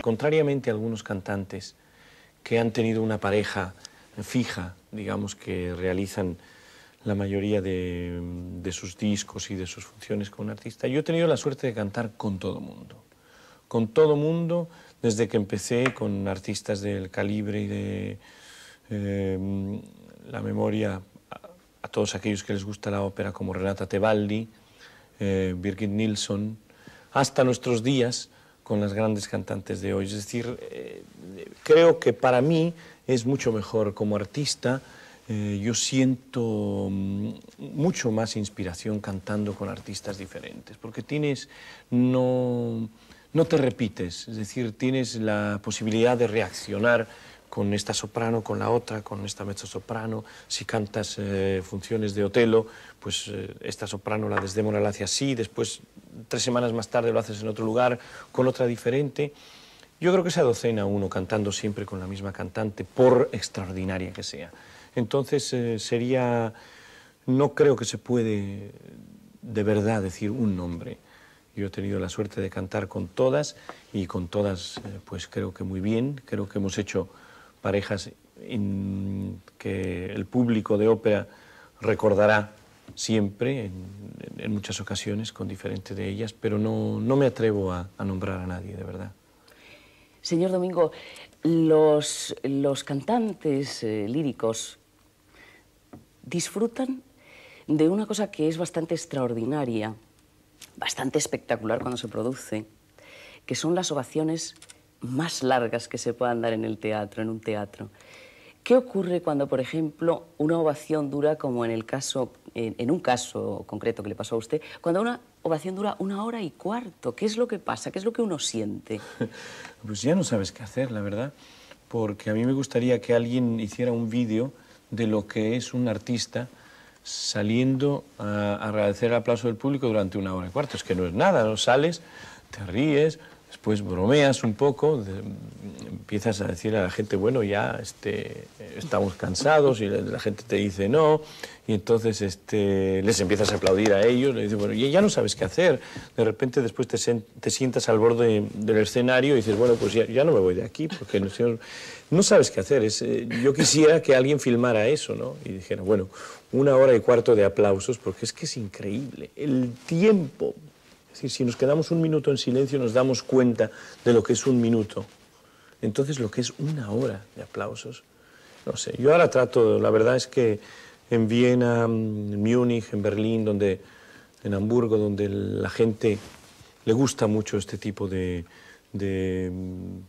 Contrariamente a algunos cantantes que han tenido una pareja fija, digamos, que realizan la mayoría de, sus discos y de sus funciones con un artista. Yo he tenido la suerte de cantar con todo mundo. Con todo mundo, desde que empecé con artistas del calibre y de em, la memoria a, todos aquellos que les gusta la ópera, como Renata Tebaldi, eh, Birgit Nilsson, hasta nuestros días, con las grandes cantantes de hoy. Es decir, eh, creo que para mí es mucho mejor como artista. Eh, yo siento mm, mucho más inspiración cantando con artistas diferentes, porque tienes, no, no te repites, es decir, tienes la posibilidad de reaccionar con esta soprano, con la otra, con esta mezzo-soprano. Si cantas eh, funciones de Otelo, pues eh, esta soprano la Desdémona la hace así, después tres semanas más tarde lo haces en otro lugar, con otra diferente. Yo creo que esa docena uno cantando siempre con la misma cantante, por extraordinaria que sea. Entonces eh, sería, no creo que se puede de verdad decir un nombre. Yo he tenido la suerte de cantar con todas y con todas, pues creo que muy bien, creo que hemos hecho parejas que el público de ópera recordará siempre, en, muchas ocasiones, con diferente de ellas, pero no, me atrevo a, nombrar a nadie, de verdad. Señor Domingo, los, cantantes eh, líricos disfrutan de una cosa que es bastante extraordinaria, bastante espectacular cuando se produce, que son las ovaciones más largas que se puedan dar en el teatro, en un teatro. ¿Qué ocurre cuando, por ejemplo, una ovación dura, como en el caso, en, un caso concreto que le pasó a usted, cuando una ovación dura una hora y cuarto? ¿Qué es lo que pasa? ¿Qué es lo que uno siente? Pues ya no sabes qué hacer, la verdad, porque a mí me gustaría que alguien hiciera un vídeo de lo que es un artista saliendo a agradecer el aplauso del público durante una hora y cuarto. Es que no es nada, no sales, te ríes, Después bromeas un poco, empiezas a decir a la gente, bueno, ya este, estamos cansados y la, gente te dice no, y entonces este, les empiezas a aplaudir a ellos, le dices, bueno, y ya no sabes qué hacer. De repente después te, sientas al borde del escenario y dices, bueno, pues ya, no me voy de aquí, porque no, sabes qué hacer. Es, eh, yo quisiera que alguien filmara eso, ¿no? Y dijera, bueno, una hora y cuarto de aplausos, porque es que es increíble. El tiempo decir, si nos quedamos un minuto en silencio nos damos cuenta de lo que es un minuto. Entonces, lo que es una hora de aplausos, no sé. Yo ahora trato, la verdad es que en Viena, en Múnich, en Berlín, donde, en Hamburgo, donde la gente le gusta mucho este tipo de, de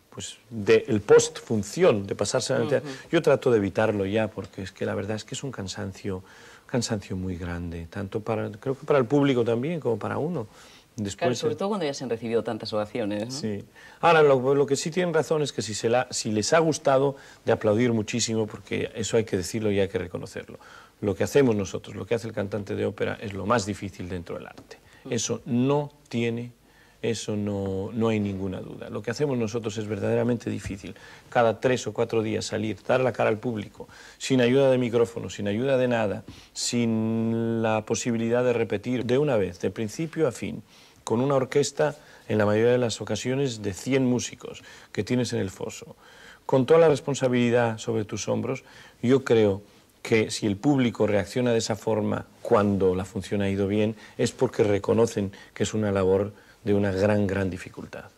pues de el post función de pasarse la yo trato de evitarlo ya porque es que la verdad es que es un cansancio cansancio muy grande tanto para creo que para el público también como para uno sobre eh, todo cuando ya se han recibido tantas ovaciones. Sí. Ahora, lo, que sí tienen razón es que si, se la, si les ha gustado, de aplaudir muchísimo, porque eso hay que decirlo y hay que reconocerlo. Lo que hacemos nosotros, lo que hace el cantante de ópera, es lo más difícil dentro del arte. Mm. Eso no tiene, eso no, no hay ninguna duda. Lo que hacemos nosotros es verdaderamente difícil. Cada tres o cuatro días salir, dar la cara al público, sin ayuda de micrófono, sin ayuda de nada, sin la posibilidad de repetir de una vez, de principio a fin con una orquesta, en la mayoría de las ocasiones, de 100 músicos que tienes en el foso. Con toda la responsabilidad sobre tus hombros, yo creo que si el público reacciona de esa forma cuando la función ha ido bien, es porque reconocen que es una labor de una gran, gran dificultad.